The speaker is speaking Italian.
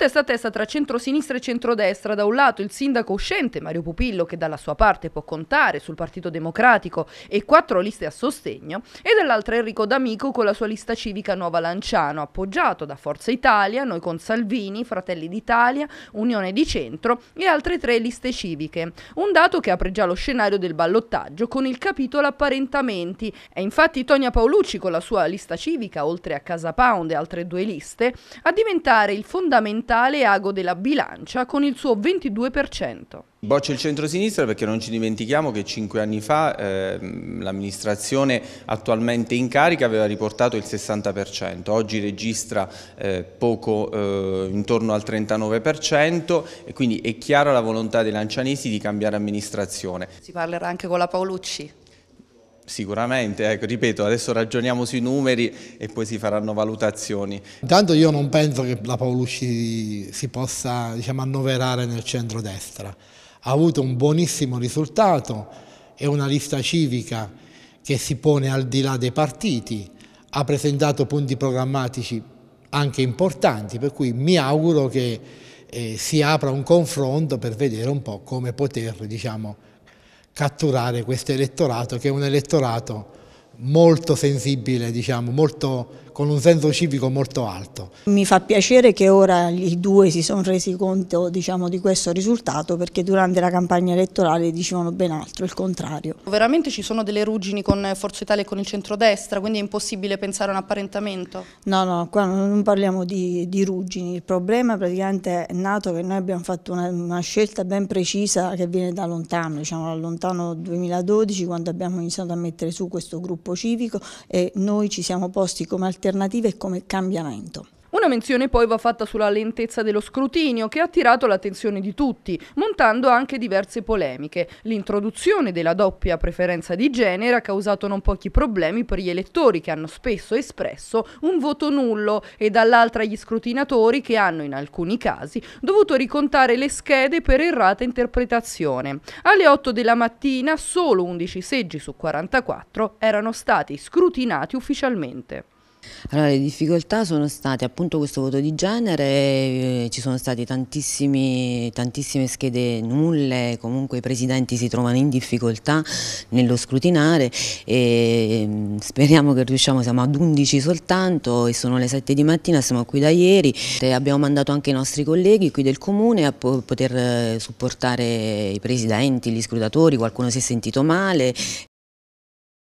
testa a testa tra centrosinistra e centrodestra, da un lato il sindaco uscente Mario Pupillo, che dalla sua parte può contare sul Partito Democratico e quattro liste a sostegno, e dall'altra Enrico D'Amico con la sua lista civica Nuova Lanciano, appoggiato da Forza Italia, Noi con Salvini, Fratelli d'Italia, Unione di Centro e altre tre liste civiche. Un dato che apre già lo scenario del ballottaggio con il capitolo apparentamenti. È infatti Tonia Paolucci con la sua lista civica, oltre a Casa Pound e altre due liste, a diventare il fondamentale ambientale Ago della Bilancia con il suo 22%. Boccia il centro-sinistra perché non ci dimentichiamo che cinque anni fa eh, l'amministrazione attualmente in carica aveva riportato il 60%, oggi registra eh, poco eh, intorno al 39% e quindi è chiara la volontà dei lancianesi di cambiare amministrazione. Si parlerà anche con la Paolucci? Sicuramente, ecco, ripeto, adesso ragioniamo sui numeri e poi si faranno valutazioni. Intanto io non penso che la Paolucci si possa diciamo, annoverare nel centro-destra. Ha avuto un buonissimo risultato, è una lista civica che si pone al di là dei partiti, ha presentato punti programmatici anche importanti, per cui mi auguro che eh, si apra un confronto per vedere un po' come poter, diciamo, catturare questo elettorato che è un elettorato molto sensibile, diciamo, molto con un senso civico molto alto. Mi fa piacere che ora i due si sono resi conto diciamo, di questo risultato perché durante la campagna elettorale dicevano ben altro, il contrario. Veramente ci sono delle ruggini con Forza Italia e con il centrodestra, quindi è impossibile pensare a un apparentamento? No, no, qua non parliamo di, di ruggini, il problema praticamente è nato che noi abbiamo fatto una, una scelta ben precisa che viene da lontano, diciamo da lontano 2012 quando abbiamo iniziato a mettere su questo gruppo civico e noi ci siamo posti come alternativa alternative come cambiamento. Una menzione poi va fatta sulla lentezza dello scrutinio che ha attirato l'attenzione di tutti, montando anche diverse polemiche. L'introduzione della doppia preferenza di genere ha causato non pochi problemi per gli elettori che hanno spesso espresso un voto nullo e dall'altra gli scrutinatori che hanno in alcuni casi dovuto ricontare le schede per errata interpretazione. Alle 8 della mattina solo 11 seggi su 44 erano stati scrutinati ufficialmente. Allora, le difficoltà sono state appunto questo voto di genere, eh, ci sono state tantissime schede nulle, comunque i presidenti si trovano in difficoltà nello scrutinare e mm, speriamo che riusciamo, siamo ad 11 soltanto e sono le 7 di mattina, siamo qui da ieri, e abbiamo mandato anche i nostri colleghi qui del comune a poter eh, supportare i presidenti, gli scrutatori, qualcuno si è sentito male,